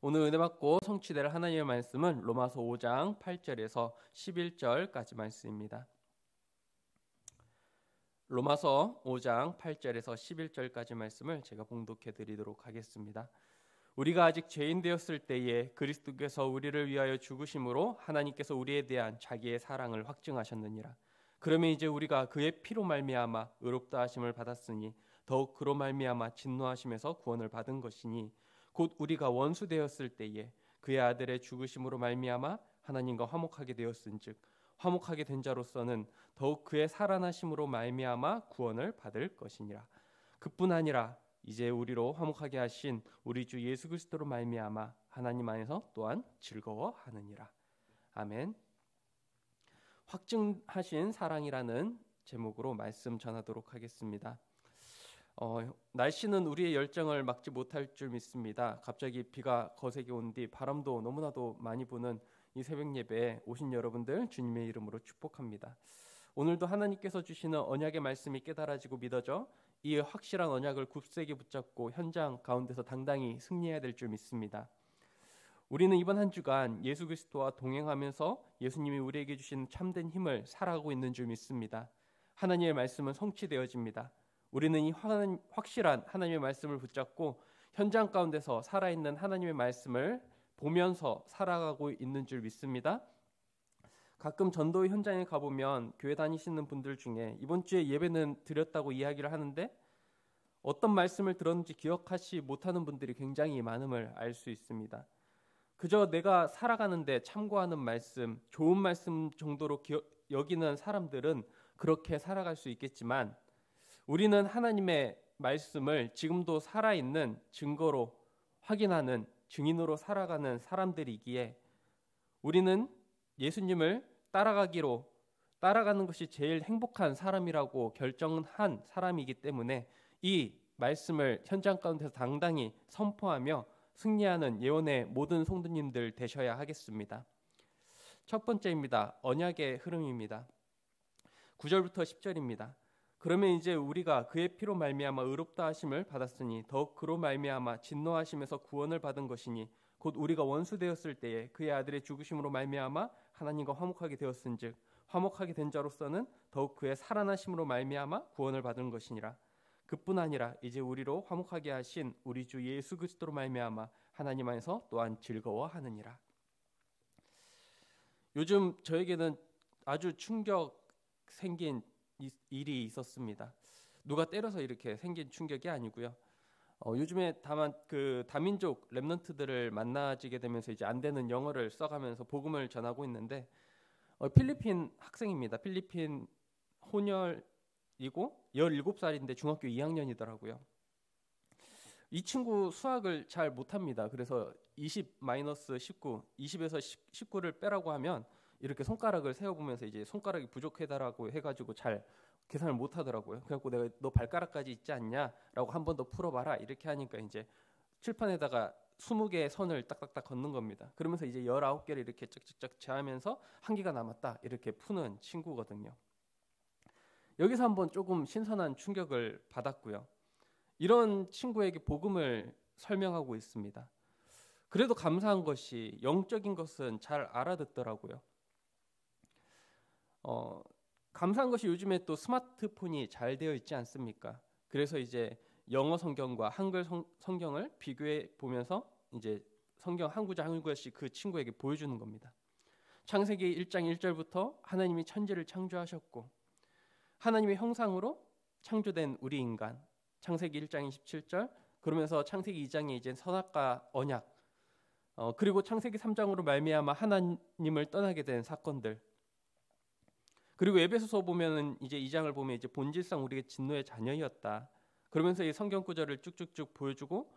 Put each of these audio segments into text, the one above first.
오늘 은혜 받고 성취될 하나님의 말씀은 로마서 5장 8절에서 11절까지 말씀입니다. 로마서 5장 8절에서 11절까지 말씀을 제가 봉독해 드리도록 하겠습니다. 우리가 아직 죄인 되었을 때에 그리스도께서 우리를 위하여 죽으심으로 하나님께서 우리에 대한 자기의 사랑을 확증하셨느니라. 그러면 이제 우리가 그의 피로 말미암아 의롭다 하심을 받았으니 더욱 그로 말미암아 진노하심에서 구원을 받은 것이니 곧 우리가 원수 되었을 때에 그의 아들의 죽으심으로 말미암아 하나님과 화목하게 되었은즉 화목하게 된 자로서는 더욱 그의 살아나심으로 말미암아 구원을 받을 것이니라. 그뿐 아니라 이제 우리로 화목하게 하신 우리 주 예수 그리스도로 말미암아 하나님 안에서 또한 즐거워하느니라. 아멘. 확증하신 사랑이라는 제목으로 말씀 전하도록 하겠습니다. 어, 날씨는 우리의 열정을 막지 못할 줄 믿습니다. 갑자기 비가 거세게 온 뒤 바람도 너무나도 많이 부는 이 새벽 예배에 오신 여러분들 주님의 이름으로 축복합니다. 오늘도 하나님께서 주시는 언약의 말씀이 깨달아지고 믿어져 이 확실한 언약을 굳세게 붙잡고 현장 가운데서 당당히 승리해야 될 줄 믿습니다. 우리는 이번 한 주간 예수 그리스도와 동행하면서 예수님이 우리에게 주신 참된 힘을 살아가고 있는 줄 믿습니다. 하나님의 말씀은 성취되어집니다. 우리는 이 확실한 하나님의 말씀을 붙잡고 현장 가운데서 살아있는 하나님의 말씀을 보면서 살아가고 있는 줄 믿습니다. 가끔 전도 현장에 가보면 교회 다니시는 분들 중에 이번 주에 예배는 드렸다고 이야기를 하는데 어떤 말씀을 들었는지 기억하지 못하는 분들이 굉장히 많음을 알 수 있습니다. 그저 내가 살아가는데 참고하는 말씀, 좋은 말씀 정도로 기어, 여기는 사람들은 그렇게 살아갈 수 있겠지만 우리는 하나님의 말씀을 지금도 살아있는 증거로 확인하는 증인으로 살아가는 사람들이기에 우리는 예수님을 따라가기로 따라가는 것이 제일 행복한 사람이라고 결정한 사람이기 때문에 이 말씀을 현장 가운데서 당당히 선포하며 승리하는 예언의 모든 성도님들 되셔야 하겠습니다. 첫 번째입니다. 언약의 흐름입니다. 9절부터 10절입니다. 그러면 이제 우리가 그의 피로 말미암아 의롭다 하심을 받았으니 더욱 그로 말미암아 진노하심에서 구원을 받은 것이니 곧 우리가 원수 되었을 때에 그의 아들의 죽으심으로 말미암아 하나님과 화목하게 되었은즉 화목하게 된 자로서는 더욱 그의 살아나심으로 말미암아 구원을 받은 것이니라 그뿐 아니라 이제 우리로 화목하게 하신 우리 주 예수 그리스도로 말미암아 하나님 안에서 또한 즐거워하느니라 요즘 저에게는 아주 충격 생긴 일이 있었습니다. 누가 때려서 이렇게 생긴 충격이 아니고요. 어, 요즘에 다만 그 다민족 랩런트들을 만나지게 되면서 이제 안 되는 영어를 써가면서 복음을 전하고 있는데 어, 필리핀 학생입니다. 필리핀 혼혈이고 17살인데 중학교 2학년이더라고요. 이 친구 수학을 잘 못합니다. 그래서 20 마이너스 19, 20에서 19를 빼라고 하면 이렇게 손가락을 세어보면서 이제 손가락이 부족해다라고 해가지고 잘 계산을 못 하더라고요. 그래갖고 내가 너 발가락까지 있지 않냐라고 한 번 더 풀어봐라 이렇게 하니까 이제 칠판에다가 20개의 선을 딱딱딱 걷는 겁니다. 그러면서 이제 19개를 이렇게 쫙쫙쫙 제하면서 한 개가 남았다 이렇게 푸는 친구거든요. 여기서 한번 조금 신선한 충격을 받았고요. 이런 친구에게 복음을 설명하고 있습니다. 그래도 감사한 것이 영적인 것은 잘 알아듣더라고요. 어, 감사한 것이 요즘에 또 스마트폰이 잘 되어 있지 않습니까? 그래서 이제 영어 성경과 한글 성, 성경을 비교해 보면서 이제 성경 한 구절 한 구절씩 그 친구에게 보여주는 겁니다. 창세기 1장 1절부터 하나님이 천지를 창조하셨고 하나님의 형상으로 창조된 우리 인간 창세기 1장 27절 그러면서 창세기 2장에 이제 선악과 언약 어, 그리고 창세기 3장으로 말미암아 하나님을 떠나게 된 사건들 그리고 에베소서 보면은 이제 이 장을 보면 이제 본질상 우리의 진노의 자녀였다. 그러면서 이 성경 구절을 쭉쭉쭉 보여주고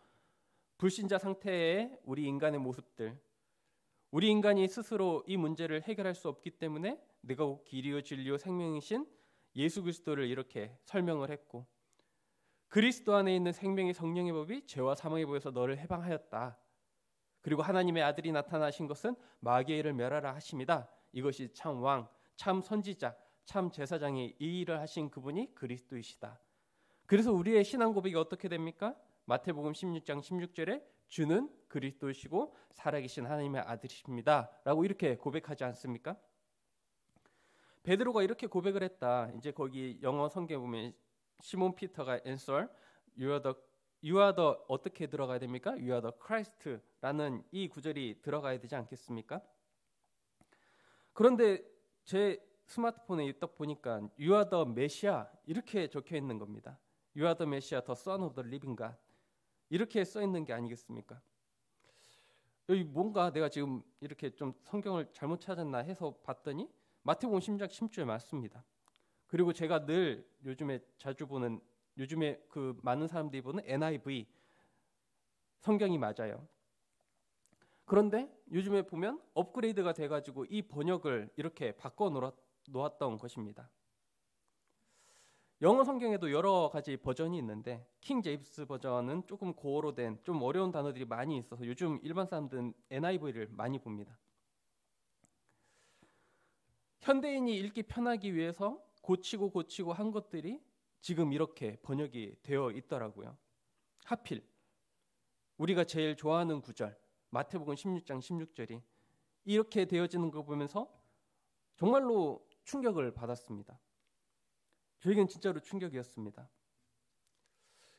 불신자 상태의 우리 인간의 모습들, 우리 인간이 스스로 이 문제를 해결할 수 없기 때문에 내가 길이요 진리요 생명이신 예수 그리스도를 이렇게 설명을 했고 그리스도 안에 있는 생명의 성령의 법이 죄와 사망의 법에서 너를 해방하였다. 그리고 하나님의 아들이 나타나신 것은 마귀의 일을 멸하라 하십니다. 이것이 참 왕, 참 선지자, 참 제사장이 이 일을 하신 그분이 그리스도이시다. 그래서 우리의 신앙 고백이 어떻게 됩니까? 마태복음 16장 16절에 주는 그리스도시고 살아계신 하나님의 아들이십니다라고 이렇게 고백하지 않습니까? 베드로가 이렇게 고백을 했다. 이제 거기 영어 성경 보면 시몬 피터가 answer you are the you are the 어떻게 들어가야 됩니까? you are the Christ라는 이 구절이 들어가야 되지 않겠습니까? 그런데 제 스마트폰에 딱 보니까 You are the Messiah 이렇게 적혀 있는 겁니다. You are the Messiah, the Son of the Living God 이렇게 써 있는 게 아니겠습니까? 여기 뭔가 내가 지금 이렇게 좀 성경을 잘못 찾았나 해서 봤더니 마태복음 1장 10절 맞습니다. 그리고 제가 늘 요즘에 자주 보는 요즘에 그 많은 사람들이 보는 NIV 성경이 맞아요. 그런데 요즘에 보면 업그레이드가 돼가지고 이 번역을 이렇게 바꿔 놓았던 것입니다. 영어 성경에도 여러 가지 버전이 있는데 킹 제임스 버전은 조금 고어로 된 좀 어려운 단어들이 많이 있어서 요즘 일반 사람들은 NIV를 많이 봅니다. 현대인이 읽기 편하기 위해서 고치고 고치고 한 것들이 지금 이렇게 번역이 되어 있더라고요. 하필 우리가 제일 좋아하는 구절 마태복음 16장 16절이 이렇게 되어지는 거 보면서 정말로 충격을 받았습니다. 저에겐 진짜로 충격이었습니다.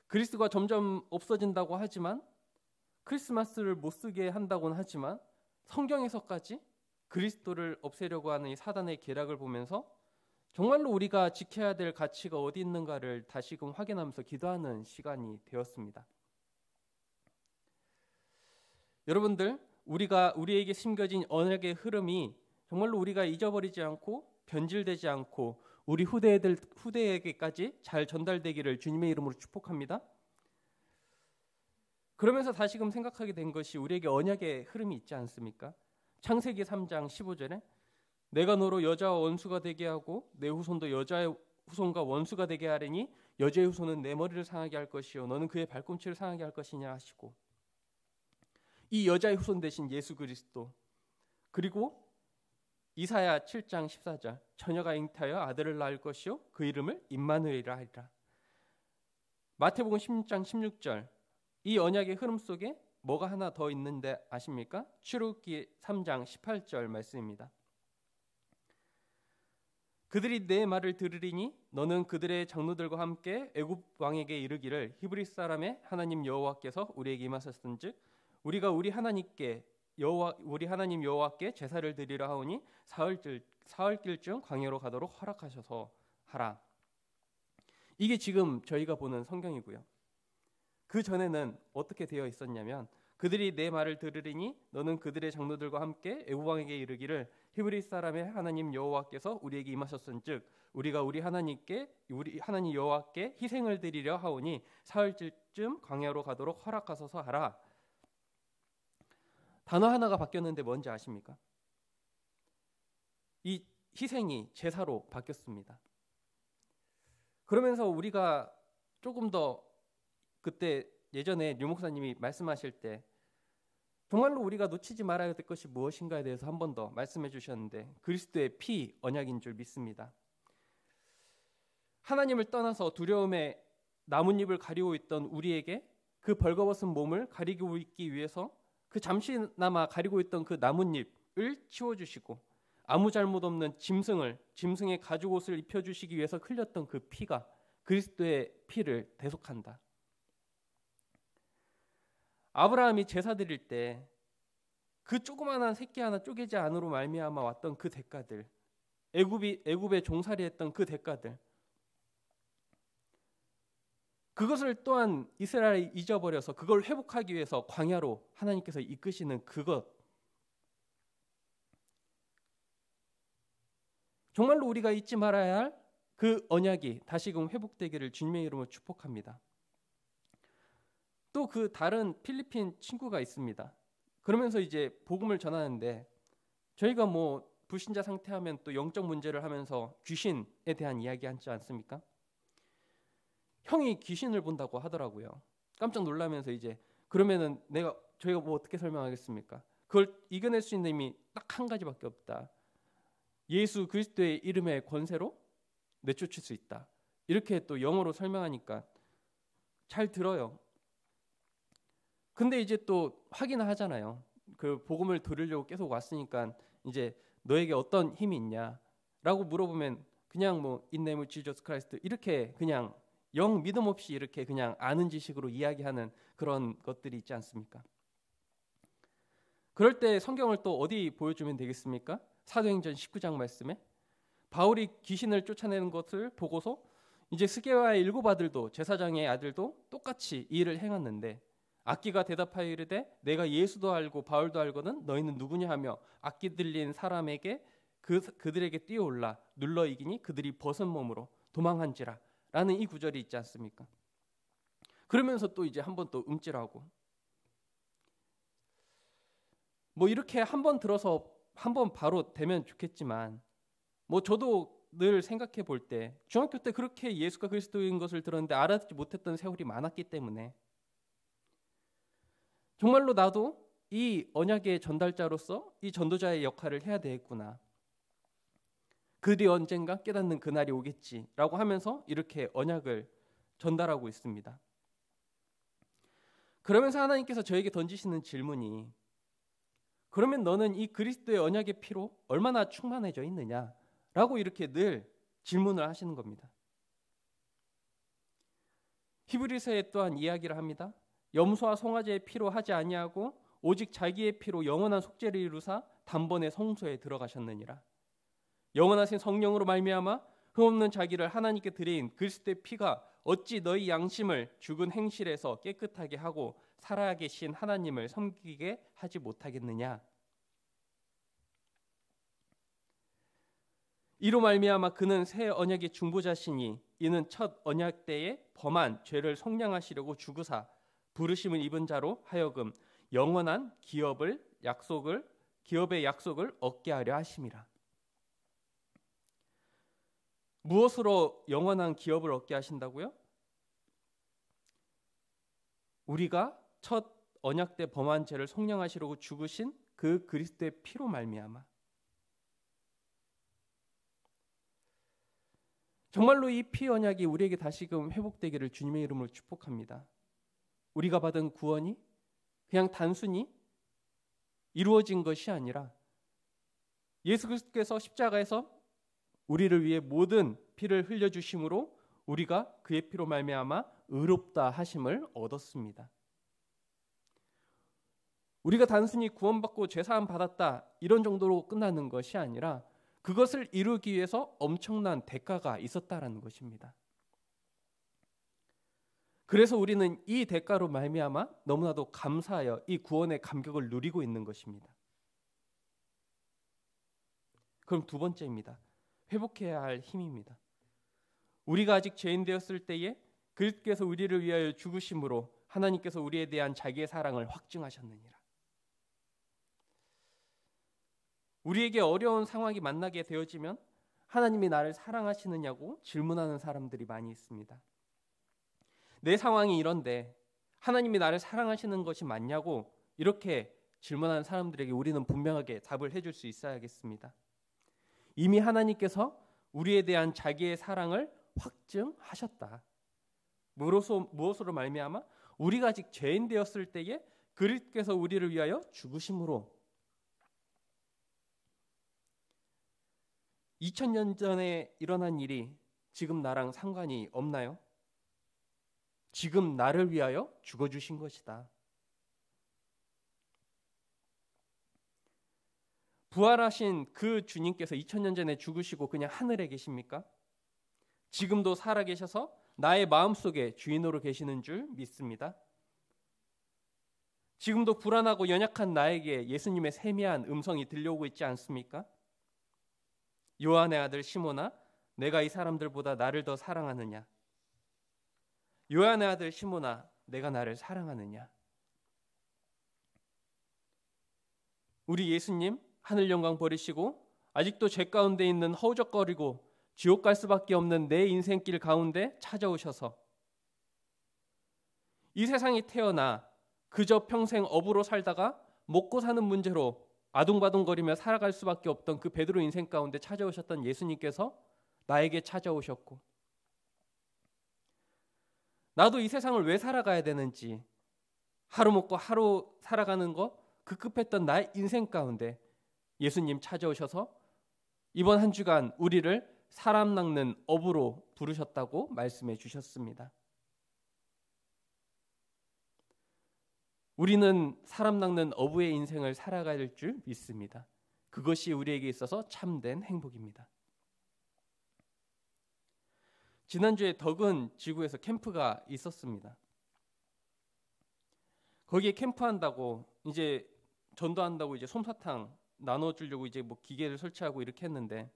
그리스가 점점 없어진다고 하지만 크리스마스를 못 쓰게 한다고는 하지만 성경에서까지 그리스도를 없애려고 하는 이 사단의 계략을 보면서 정말로 우리가 지켜야 될 가치가 어디 있는가를 다시금 확인하면서 기도하는 시간이 되었습니다. 여러분들 우리가 우리에게 심겨진 언약의 흐름이 정말로 우리가 잊어버리지 않고 변질되지 않고 우리 후대들 후대에게까지 잘 전달되기를 주님의 이름으로 축복합니다. 그러면서 다시금 생각하게 된 것이 우리에게 언약의 흐름이 있지 않습니까? 창세기 3장 15절에 내가 너로 여자와 원수가 되게 하고 내 후손도 여자의 후손과 원수가 되게 하리니 여자의 후손은 내 머리를 상하게 할 것이요 너는 그의 발꿈치를 상하게 할 것이냐 하시고 이 여자의 후손 되신 예수 그리스도 그리고 이사야 7장 14절 처녀가 잉태하여 아들을 낳을 것이요 그 이름을 임마누엘이라 하리라. 마태복음 16장 16절 이 언약의 흐름 속에 뭐가 하나 더 있는데 아십니까? 출애굽기 3장 18절 말씀입니다. 그들이 내 말을 들으리니 너는 그들의 장로들과 함께 애굽 왕에게 이르기를 히브리 사람의 하나님 여호와께서 우리에게 임하셨은즉 우리가 우리 하나님께 여호와 우리 하나님 여호와께 제사를 드리라 하오니 사흘길 사흘길쯤 광야로 가도록 허락하셔서 하라. 이게 지금 저희가 보는 성경이고요. 그 전에는 어떻게 되어 있었냐면 그들이 내 말을 들으리니 너는 그들의 장로들과 함께 애굽왕에게 이르기를 히브리 사람의 하나님 여호와께서 우리에게 임하셨은즉 우리가 우리 하나님께 우리 하나님 여호와께 희생을 드리려 하오니 사흘쯤 광야로 가도록 허락하소서 하라 단어 하나가 바뀌었는데 뭔지 아십니까? 이 희생이 제사로 바뀌었습니다. 그러면서 우리가 조금 더 그때 예전에 류 목사님이 말씀하실 때 정말로 우리가 놓치지 말아야 될 것이 무엇인가에 대해서 한 번 더 말씀해 주셨는데 그리스도의 피 언약인 줄 믿습니다. 하나님을 떠나서 두려움에 나뭇잎을 가리고 있던 우리에게 그 벌거벗은 몸을 가리고 있기 위해서 그 잠시나마 가리고 있던 그 나뭇잎을 치워주시고 아무 잘못 없는 짐승을 짐승의 가죽 옷을 입혀주시기 위해서 흘렸던 그 피가 그리스도의 피를 대속한다. 아브라함이 제사 드릴 때 그 조그마한 새끼 하나 쪼개지 않으로 말미암아 왔던 그 대가들, 애굽이 애굽에 종살이했던 그 대가들, 그것을 또한 이스라엘이 잊어버려서 그걸 회복하기 위해서 광야로 하나님께서 이끄시는 그것 정말로 우리가 잊지 말아야 할 그 언약이 다시금 회복되기를 주님의 이름으로 축복합니다. 또 그 다른 필리핀 친구가 있습니다. 그러면서 이제 복음을 전하는데 저희가 뭐 불신자 상태하면 또 영적 문제를 하면서 귀신에 대한 이야기 하지 않습니까? 형이 귀신을 본다고 하더라고요. 깜짝 놀라면서 이제 그러면은 내가 저희가 뭐 어떻게 설명하겠습니까? 그걸 이겨낼 수 있는 힘이 딱 한 가지밖에 없다. 예수 그리스도의 이름의 권세로 내쫓을 수 있다. 이렇게 또 영어로 설명하니까 잘 들어요. 근데 이제 또 확인을 하잖아요. 그 복음을 들으려고 계속 왔으니까 이제 너에게 어떤 힘이 있냐라고 물어보면 그냥 뭐인내물 지저스 크라이스트 이렇게 그냥 영 믿음 없이 이렇게 그냥 아는 지식으로 이야기하는 그런 것들이 있지 않습니까? 그럴 때 성경을 또 어디 보여주면 되겠습니까? 사도행전 19장 말씀에 바울이 귀신을 쫓아내는 것을 보고서 이제 스게와의 일곱 아들도 제사장의 아들도 똑같이 일을 행했는데 악기가 대답하여 이르되 내가 예수도 알고 바울도 알거든 너희는 누구냐 하며 악기 들린 사람에게 그, 그들에게 뛰어올라 눌러 이기니 그들이 벗은 몸으로 도망한지라 라는 이 구절이 있지 않습니까? 그러면서 또 이제 한 번또 음질하고 뭐 이렇게 한 번 들어서 한 번 바로 되면 좋겠지만 뭐 저도 늘 생각해 볼 때 중학교 때 그렇게 예수가 그리스도인 것을 들었는데 알아듣지 못했던 세월이 많았기 때문에 정말로 나도 이 언약의 전달자로서 이 전도자의 역할을 해야 되겠구나 그들이 언젠가 깨닫는 그날이 오겠지라고 하면서 이렇게 언약을 전달하고 있습니다. 그러면서 하나님께서 저에게 던지시는 질문이 그러면 너는 이 그리스도의 언약의 피로 얼마나 충만해져 있느냐? 라고 이렇게 늘 질문을 하시는 겁니다. 히브리서에 또한 이야기를 합니다. 염소와 송아지의 피로 하지 아니하고 오직 자기의 피로 영원한 속죄를 이루사 단번에 성소에 들어가셨느니라. 영원하신 성령으로 말미암아 흠없는 자기를 하나님께 드린 그리스도의 피가 어찌 너희 양심을 죽은 행실에서 깨끗하게 하고 살아계신 하나님을 섬기게 하지 못하겠느냐 이로 말미암아 그는 새 언약의 중보자시니 이는 첫 언약 때에 범한 죄를 속량하시려고 주구사 부르심을 입은 자로 하여금 영원한 기업을 약속을 기업의 약속을 얻게 하려 하심이라 무엇으로 영원한 기업을 얻게 하신다고요? 우리가 첫 언약 때 범한 죄를 속량하시려고 죽으신 그 그리스도의 피로 말미암아 정말로 이 피 언약이 우리에게 다시금 회복되기를 주님의 이름으로 축복합니다. 우리가 받은 구원이 그냥 단순히 이루어진 것이 아니라 예수 그리스도께서 십자가에서 우리를 위해 모든 피를 흘려 주심으로 우리가 그의 피로 말미암아 의롭다 하심을 얻었습니다. 우리가 단순히 구원받고 죄 사함 받았다 이런 정도로 끝나는 것이 아니라 그것을 이루기 위해서 엄청난 대가가 있었다라는 것입니다. 그래서 우리는 이 대가로 말미암아 너무나도 감사하여 이 구원의 감격을 누리고 있는 것입니다. 그럼 두 번째입니다. 회복해야 할 힘입니다. 우리가 아직 죄인 되었을 때에 그리스도께서 우리를 위하여 죽으심으로 하나님께서 우리에 대한 자기의 사랑을 확증하셨느니라. 우리에게 어려운 상황이 만나게 되어지면 하나님이 나를 사랑하시느냐고 질문하는 사람들이 많이 있습니다. 내 상황이 이런데 하나님이 나를 사랑하시는 것이 맞냐고 이렇게 질문하는 사람들에게 우리는 분명하게 답을 해줄 수 있어야겠습니다. 이미 하나님께서 우리에 대한 자기의 사랑을 확증하셨다. 무엇으로, 무엇으로 말미암아 우리가 아직 죄인 되었을 때에 그리스께서 우리를 위하여 죽으심으로 2000년 전에 일어난 일이 지금 나랑 상관이 없나요? 지금 나를 위하여 죽어 주신 것이다. 부활하신 그 주님께서 2000년 전에 죽으시고 그냥 하늘에 계십니까? 지금도 살아 계셔서 나의 마음속에 주인으로 계시는 줄 믿습니다. 지금도 불안하고 연약한 나에게 예수님의 세미한 음성이 들려오고 있지 않습니까? 요한의 아들 시모나 내가 이 사람들보다 나를 더 사랑하느냐? 요한의 아들 시모나 내가 나를 사랑하느냐? 우리 예수님 하늘 영광 버리시고 아직도 죄 가운데 있는 허우적거리고 지옥 갈 수밖에 없는 내 인생길 가운데 찾아오셔서 이 세상이 태어나 그저 평생 업으로 살다가 먹고 사는 문제로 아둥바둥거리며 살아갈 수밖에 없던 그 베드로 인생 가운데 찾아오셨던 예수님께서 나에게 찾아오셨고 나도 이 세상을 왜 살아가야 되는지 하루 먹고 하루 살아가는 거 급급했던 나의 인생 가운데 예수님 찾아오셔서 이번 한 주간 우리를 사람 낚는 업으로 부르셨다고 말씀해 주셨습니다. 우리는 사람 낚는 어부의 인생을 살아갈 줄 믿습니다. 그것이 우리에게 있어서 참된 행복입니다. 지난주에 덕은 지구에서 캠프가 있었습니다. 거기에 캠프한다고 이제 전도한다고 이제 솜사탕 나눠 주려고 이제 뭐 기계를 설치하고 이렇게 했는데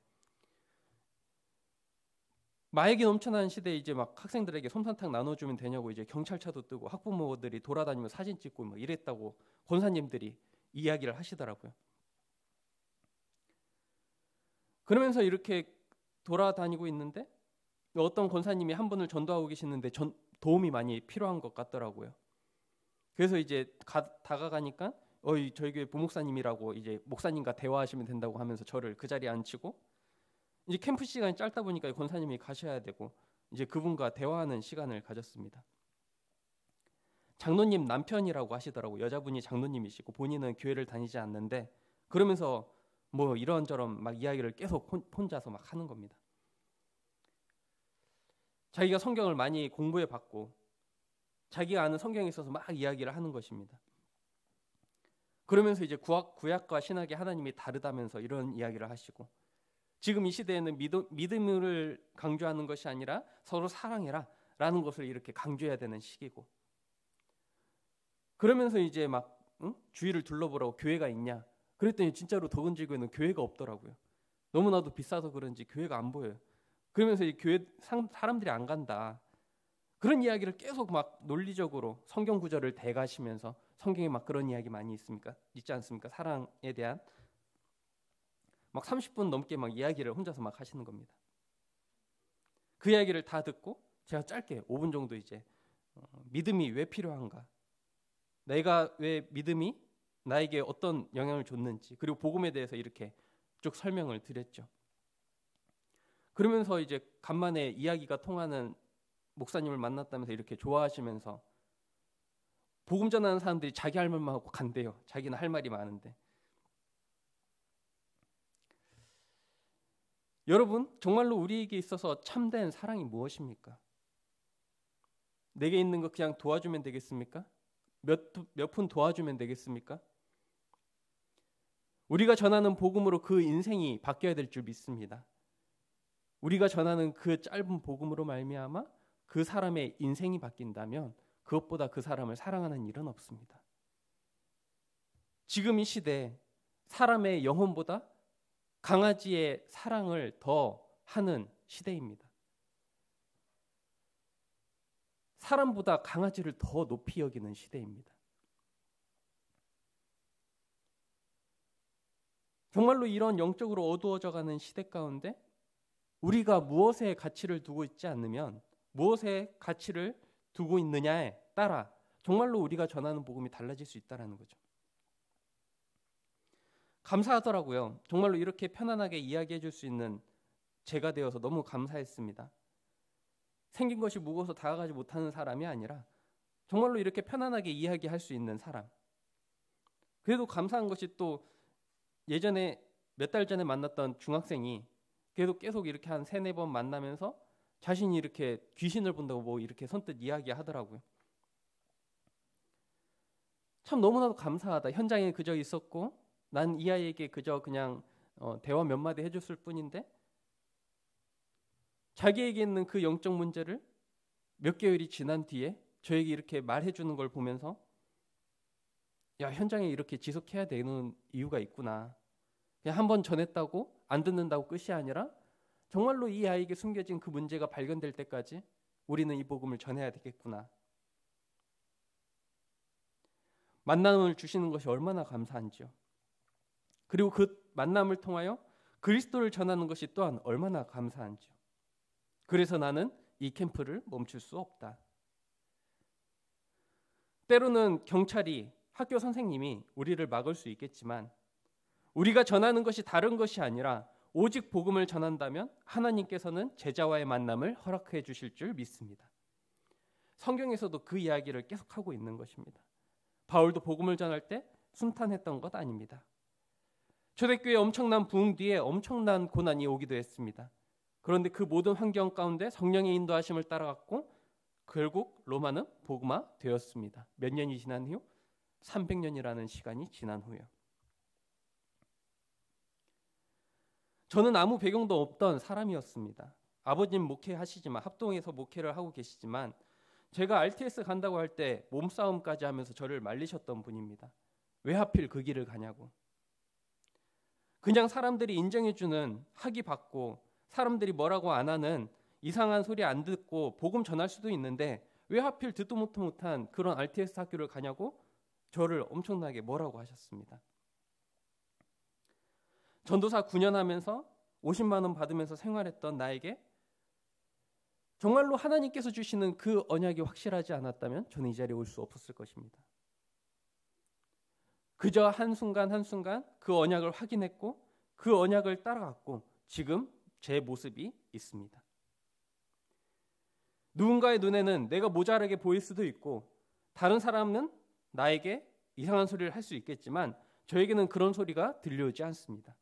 마약이 넘쳐나는 시대에 이제 막 학생들에게 솜사탕 나눠주면 되냐고 이제 경찰차도 뜨고 학부모들이 돌아다니며 사진 찍고 뭐 이랬다고 권사님들이 이야기를 하시더라고요. 그러면서 이렇게 돌아다니고 있는데 어떤 권사님이 한 분을 전도하고 계시는데 전, 도움이 많이 필요한 것 같더라고요. 그래서 이제 가, 다가가니까 어이 저희 교회 부목사님이라고 이제 목사님과 대화하시면 된다고 하면서 저를 그 자리에 앉히고 이제 캠프 시간이 짧다 보니까 권사님이 가셔야 되고 이제 그분과 대화하는 시간을 가졌습니다. 장로님 남편이라고 하시더라고 여자분이 장로님이시고 본인은 교회를 다니지 않는데 그러면서 뭐 이런저런 막 이야기를 계속 혼자서 막 하는 겁니다. 자기가 성경을 많이 공부해 봤고 자기가 아는 성경에 있어서 막 이야기를 하는 것입니다. 그러면서 이제 구약, 구약과 신학이 하나님이 다르다면서 이런 이야기를 하시고 지금 이 시대에는 믿음, 믿음을 강조하는 것이 아니라 서로 사랑해라 라는 것을 이렇게 강조해야 되는 시기고 그러면서 이제 막 응? 주위를 둘러보라고 교회가 있냐 그랬더니 진짜로 덕은지구에는 교회가 없더라고요 너무나도 비싸서 그런지 교회가 안 보여요 그러면서 이 교회 상, 사람들이 안 간다 그런 이야기를 계속 막 논리적으로 성경 구절을 대가시면서 성경에 막 그런 이야기 많이 있습니까? 있지 않습니까? 사랑에 대한 막 30분 넘게 막 이야기를 혼자서 막 하시는 겁니다. 그 이야기를 다 듣고 제가 짧게 5분 정도 이제 어, 믿음이 왜 필요한가? 내가 왜 믿음이 나에게 어떤 영향을 줬는지 그리고 복음에 대해서 이렇게 쭉 설명을 드렸죠. 그러면서 이제 간만에 이야기가 통하는 목사님을 만났다면서 이렇게 좋아하시면서 복음 전하는 사람들이 자기 할 말만 하고 간대요. 자기는 할 말이 많은데. 여러분, 정말로 우리에게 있어서 참된 사랑이 무엇입니까? 내게 있는 거 그냥 도와주면 되겠습니까? 몇몇푼 도와주면 되겠습니까? 우리가 전하는 복음으로 그 인생이 바뀌어야 될 줄 믿습니다. 우리가 전하는 그 짧은 복음으로 말미암아 그 사람의 인생이 바뀐다면 그것보다 그 사람을 사랑하는 일은 없습니다. 지금 이 시대에 사람의 영혼보다 강아지의 사랑을 더 하는 시대입니다. 사람보다 강아지를 더 높이 여기는 시대입니다. 정말로 이런 영적으로 어두워져 가는 시대 가운데 우리가 무엇에 가치를 두고 있지 않으면 무엇에 가치를 두고 있느냐에 따라 정말로 우리가 전하는 복음이 달라질 수 있다라는 거죠. 감사하더라고요. 정말로 이렇게 편안하게 이야기해 줄 수 있는 제가 되어서 너무 감사했습니다. 생긴 것이 무거워서 다가가지 못하는 사람이 아니라 정말로 이렇게 편안하게 이야기할 수 있는 사람. 그래도 감사한 것이 또 예전에 몇 달 전에 만났던 중학생이 그래도 계속 이렇게 한 세네 번 만나면서 자신이 이렇게 귀신을 본다고 뭐 이렇게 선뜻 이야기하더라고요. 참 너무나도 감사하다. 현장에 그저 있었고 난 이 아이에게 그저 그냥 어, 대화 몇 마디 해줬을 뿐인데 자기에게 있는 그 영적 문제를 몇 개월이 지난 뒤에 저에게 이렇게 말해주는 걸 보면서 야 현장에 이렇게 지속해야 되는 이유가 있구나. 그냥 한 번 전했다고 안 듣는다고 끝이 아니라 정말로 이 아이에게 숨겨진 그 문제가 발견될 때까지 우리는 이 복음을 전해야 되겠구나. 만남을 주시는 것이 얼마나 감사한지요. 그리고 그 만남을 통하여 그리스도를 전하는 것이 또한 얼마나 감사한지요. 그래서 나는 이 캠프를 멈출 수 없다. 때로는 경찰이 학교 선생님이 우리를 막을 수 있겠지만 우리가 전하는 것이 다른 것이 아니라 오직 복음을 전한다면 하나님께서는 제자와의 만남을 허락해 주실 줄 믿습니다. 성경에서도 그 이야기를 계속하고 있는 것입니다. 바울도 복음을 전할 때 순탄했던 것 아닙니다. 초대교회 엄청난 부흥 뒤에 엄청난 고난이 오기도 했습니다. 그런데 그 모든 환경 가운데 성령의 인도하심을 따라갔고 결국 로마는 복음화 되었습니다. 몇 년이 지난 후 300년이라는 시간이 지난 후요. 저는 아무 배경도 없던 사람이었습니다. 아버님 목회하시지만 합동에서 목회를 하고 계시지만 제가 RTS 간다고 할 때 몸싸움까지 하면서 저를 말리셨던 분입니다. 왜 하필 그 길을 가냐고. 그냥 사람들이 인정해주는 학위 받고 사람들이 뭐라고 안 하는 이상한 소리 안 듣고 복음 전할 수도 있는데 왜 하필 듣도 못한 그런 RTS 학교를 가냐고 저를 엄청나게 뭐라고 하셨습니다. 전도사 9년 하면서 50만 원 받으면서 생활했던 나에게 정말로 하나님께서 주시는 그 언약이 확실하지 않았다면 저는 이 자리에 올 수 없었을 것입니다. 그저 한순간 한순간 그 언약을 확인했고 그 언약을 따라갔고 지금 제 모습이 있습니다. 누군가의 눈에는 내가 모자라게 보일 수도 있고 다른 사람은 나에게 이상한 소리를 할 수 있겠지만 저에게는 그런 소리가 들려오지 않습니다.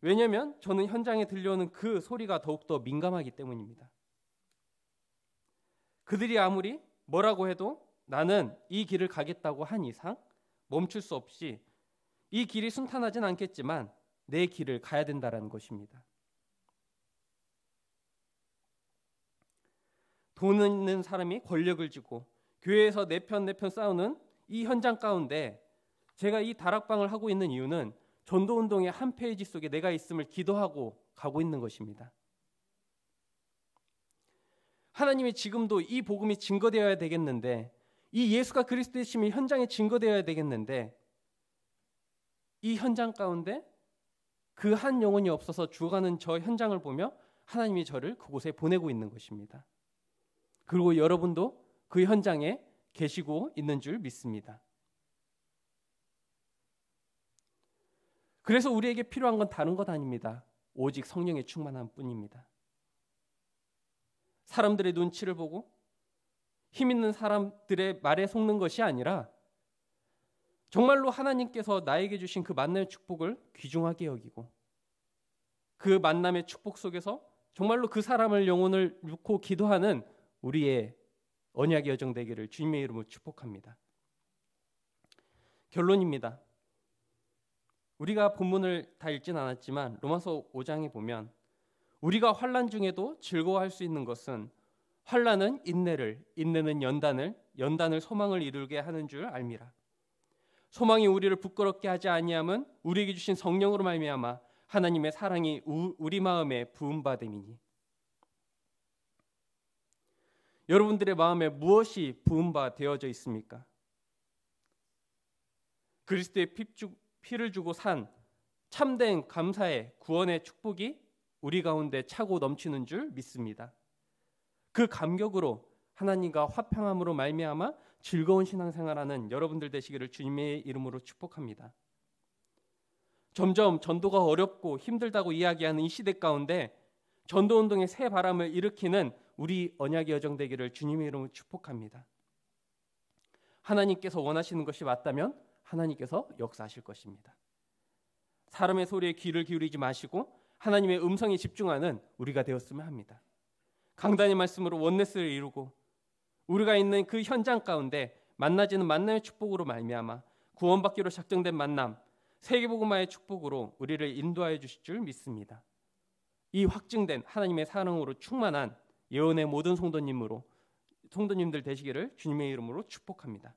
왜냐하면 저는 현장에 들려오는 그 소리가 더욱더 민감하기 때문입니다. 그들이 아무리 뭐라고 해도 나는 이 길을 가겠다고 한 이상 멈출 수 없이 이 길이 순탄하진 않겠지만 내 길을 가야 된다라는 것입니다. 돈 있는 사람이 권력을 쥐고 교회에서 내편 내편 싸우는 이 현장 가운데 제가 이 다락방을 하고 있는 이유는 전도 운동의 한 페이지 속에 내가 있음을 기도하고 가고 있는 것입니다. 하나님이 지금도 이 복음이 증거되어야 되겠는데 이 예수가 그리스도이심이 현장에 증거되어야 되겠는데 이 현장 가운데 그 한 영혼이 없어서 죽어가는 저 현장을 보며 하나님이 저를 그곳에 보내고 있는 것입니다. 그리고 여러분도 그 현장에 계시고 있는 줄 믿습니다. 그래서 우리에게 필요한 건 다른 것 아닙니다. 오직 성령의 충만함 뿐입니다. 사람들의 눈치를 보고 힘 있는 사람들의 말에 속는 것이 아니라 정말로 하나님께서 나에게 주신 그 만남의 축복을 귀중하게 여기고 그 만남의 축복 속에서 정말로 그 사람을 영혼을 놓고 기도하는 우리의 언약 여정 되기를 주님의 이름으로 축복합니다. 결론입니다. 우리가 본문을 다 읽진 않았지만 로마서 5장에 보면 우리가 환란 중에도 즐거워할 수 있는 것은 환란은 인내를, 인내는 연단을, 연단을 소망을 이루게 하는 줄 알미라. 소망이 우리를 부끄럽게 하지 아니함은 우리에게 주신 성령으로 말미암아 하나님의 사랑이 우리 마음에 부음 받음이니. 여러분들의 마음에 무엇이 부음바 되어져 있습니까? 그리스도의 핍죽 피를 주고 산 참된 감사의 구원의 축복이 우리 가운데 차고 넘치는 줄 믿습니다. 그 감격으로 하나님과 화평함으로 말미암아 즐거운 신앙생활하는 여러분들 되시기를 주님의 이름으로 축복합니다. 점점 전도가 어렵고 힘들다고 이야기하는 이 시대 가운데 전도 운동의 새 바람을 일으키는 우리 언약의 여정 되기를 주님의 이름으로 축복합니다. 하나님께서 원하시는 것이 맞다면 하나님께서 역사하실 것입니다. 사람의 소리에 귀를 기울이지 마시고 하나님의 음성에 집중하는 우리가 되었으면 합니다. 강단의 말씀으로 원내스를 이루고 우리가 있는 그 현장 가운데 만나지는 만남의 축복으로 말미암아 구원받기로 작정된 만남 세계복음화의 축복으로 우리를 인도하여 주실 줄 믿습니다. 이 확증된 하나님의 사랑으로 충만한 예언의 모든 성도님으로 성도님들 되시기를 주님의 이름으로 축복합니다.